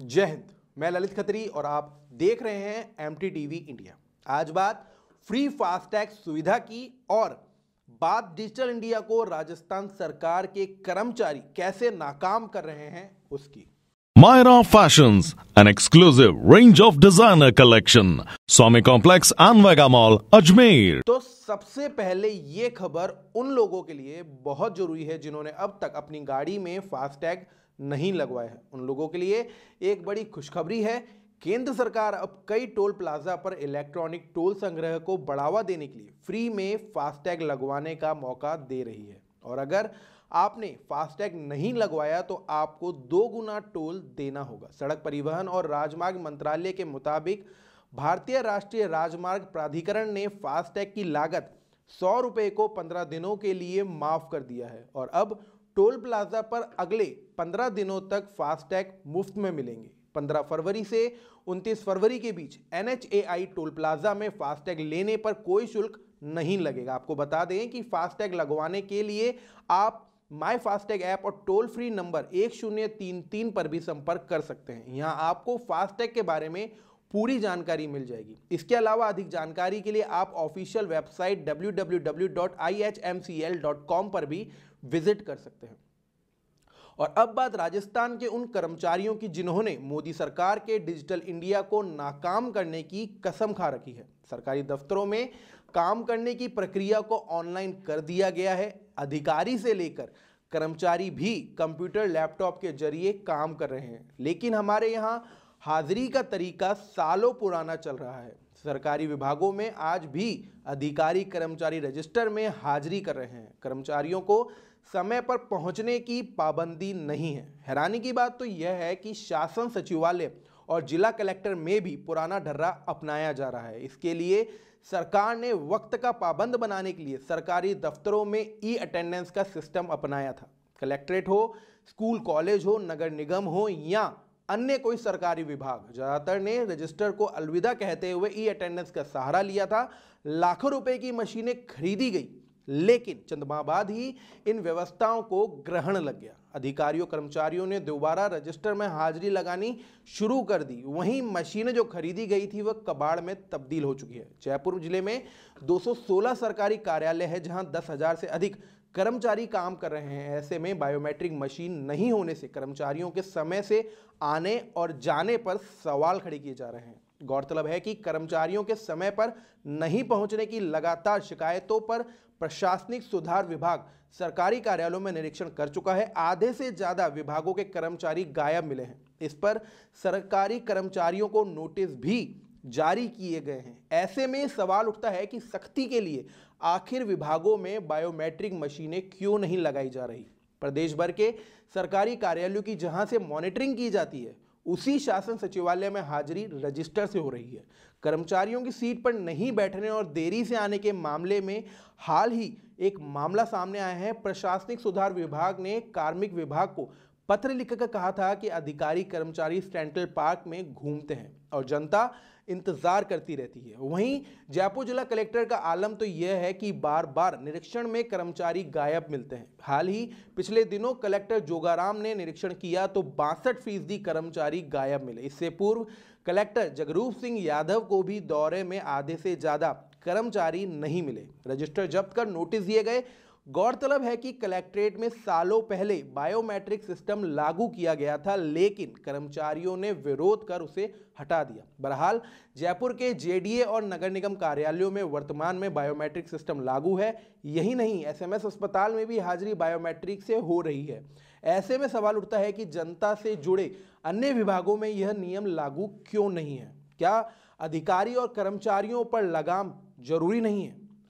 जय हिंद मैं ललित खत्री और आप देख रहे हैं एम टीवी इंडिया आज बात फ्री फास्टैग सुविधा की और बात डिजिटल इंडिया को राजस्थान सरकार के कर्मचारी कैसे नाकाम कर रहे हैं उसकी Myra fashion an exclusive range of designer collection Swami complex and mall Ajmer तो सबसे पहले ये खबर उन लोगों के लिए बहुत जरूरी है जिन्होंने अब तक अपनी गाड़ी में फास्टैग नहीं लगवाए हैं उन लोगों के लिए एक बड़ी खुशखबरी है केंद्र सरकार अब कई टोल प्लाजा पर इलेक्ट्रॉनिक टोल संग्रह को बढ़ावा देने के लिए फ्री में फास्टैग लगवाने का मौका दे रही है और अगर आपने फास्टैग नहीं लगवाया तो आपको दो गुना टोल देना होगा सड़क परिवहन और राजमार्ग मंत्रालय के मुताबिक भारतीय राष्ट्रीय राजमार्ग प्राधिकरण ने फास्टैग की लागत सौ रुपये को पंद्रह दिनों के लिए माफ़ कर दिया है और अब टोल प्लाजा पर अगले 15 दिनों तक फास्टैग मुफ्त में मिलेंगे 15 फरवरी से 29 फरवरी के बीच एन टोल प्लाजा में फास्टैग लेने पर कोई शुल्क नहीं लगेगा आपको बता दें कि फास्टैग लगवाने के लिए आप माई फास्टैग ऐप और टोल फ्री नंबर एक शून्य तीन तीन पर भी संपर्क कर सकते हैं यहाँ आपको फास्टैग के बारे में पूरी जानकारी मिल जाएगी इसके अलावा अधिक जानकारी के लिए आप ऑफिशियल वेबसाइट www.ihmcl.com पर भी विजिट कर सकते हैं और अब बात राजस्थान के उन कर्मचारियों की जिन्होंने मोदी सरकार के डिजिटल इंडिया को नाकाम करने की कसम खा रखी है सरकारी दफ्तरों में काम करने की प्रक्रिया को ऑनलाइन कर दिया गया है अधिकारी से लेकर कर्मचारी भी कंप्यूटर लैपटॉप के जरिए काम कर रहे हैं लेकिन हमारे यहाँ हाजिरी का तरीका सालों पुराना चल रहा है सरकारी विभागों में आज भी अधिकारी कर्मचारी रजिस्टर में हाजिरी कर रहे हैं कर्मचारियों को समय पर पहुंचने की पाबंदी नहीं है हैरानी की बात तो यह है कि शासन सचिवालय और जिला कलेक्टर में भी पुराना ढर्रा अपनाया जा रहा है इसके लिए सरकार ने वक्त का पाबंद बनाने के लिए सरकारी दफ्तरों में ई अटेंडेंस का सिस्टम अपनाया था कलेक्ट्रेट हो स्कूल कॉलेज हो नगर निगम हो या अन्य कोई सरकारी विभाग ज़्यादातर ने रजिस्टर को अलविदा कहते हुए ई अटेंडेंस का सहारा लिया था लाखों रुपए की मशीनें खरीदी गई लेकिन चंद्रमा बाद ही इन व्यवस्थाओं को ग्रहण लग गया अधिकारियों कर्मचारियों ने दोबारा रजिस्टर में हाजिरी लगानी शुरू कर दी वहीं मशीनें जो खरीदी गई थी वह कबाड़ में तब्दील हो चुकी है जयपुर जिले में 216 सरकारी कार्यालय है जहां 10,000 से अधिक कर्मचारी काम कर रहे हैं ऐसे में बायोमेट्रिक मशीन नहीं होने से कर्मचारियों के समय से आने और जाने पर सवाल खड़े किए जा रहे हैं गौरतलब है कि कर्मचारियों के समय पर नहीं पहुंचने की लगातार शिकायतों पर प्रशासनिक सुधार विभाग सरकारी कार्यालयों में निरीक्षण कर चुका है आधे से ज़्यादा विभागों के कर्मचारी गायब मिले हैं इस पर सरकारी कर्मचारियों को नोटिस भी जारी किए गए हैं ऐसे में सवाल उठता है कि सख्ती के लिए आखिर विभागों में बायोमेट्रिक मशीनें क्यों नहीं लगाई जा रही प्रदेश भर के सरकारी कार्यालयों की जहां से मॉनिटरिंग की जाती है उसी शासन सचिवालय में हाजिरी रजिस्टर से हो रही है कर्मचारियों की सीट पर नहीं बैठने और देरी से आने के मामले में हाल ही एक मामला सामने आया है प्रशासनिक सुधार विभाग ने कार्मिक विभाग को पत्र लिखकर कहा था कि अधिकारी कर्मचारी सेंट्रल पार्क में घूमते हैं और जनता इंतजार करती रहती है वहीं जयपुर जिला कलेक्टर का आलम तो यह है कि बार बार निरीक्षण में कर्मचारी गायब मिलते हैं हाल ही पिछले दिनों कलेक्टर जोगाराम ने निरीक्षण किया तो बासठ फीसदी कर्मचारी गायब मिले इससे पूर्व कलेक्टर जगरूप सिंह यादव को भी दौरे में आधे से ज़्यादा कर्मचारी नहीं मिले रजिस्टर जब्त कर नोटिस दिए गए गौरतलब है कि कलेक्ट्रेट में सालों पहले बायोमेट्रिक सिस्टम लागू किया गया था लेकिन कर्मचारियों ने विरोध कर उसे हटा दिया बहरहाल जयपुर के जेडीए और नगर निगम कार्यालयों में वर्तमान में बायोमेट्रिक सिस्टम लागू है यही नहीं एसएमएस अस्पताल में भी हाजिरी बायोमेट्रिक से हो रही है ऐसे में सवाल उठता है कि जनता से जुड़े अन्य विभागों में यह नियम लागू क्यों नहीं है क्या अधिकारी और कर्मचारियों पर लगाम जरूरी नहीं है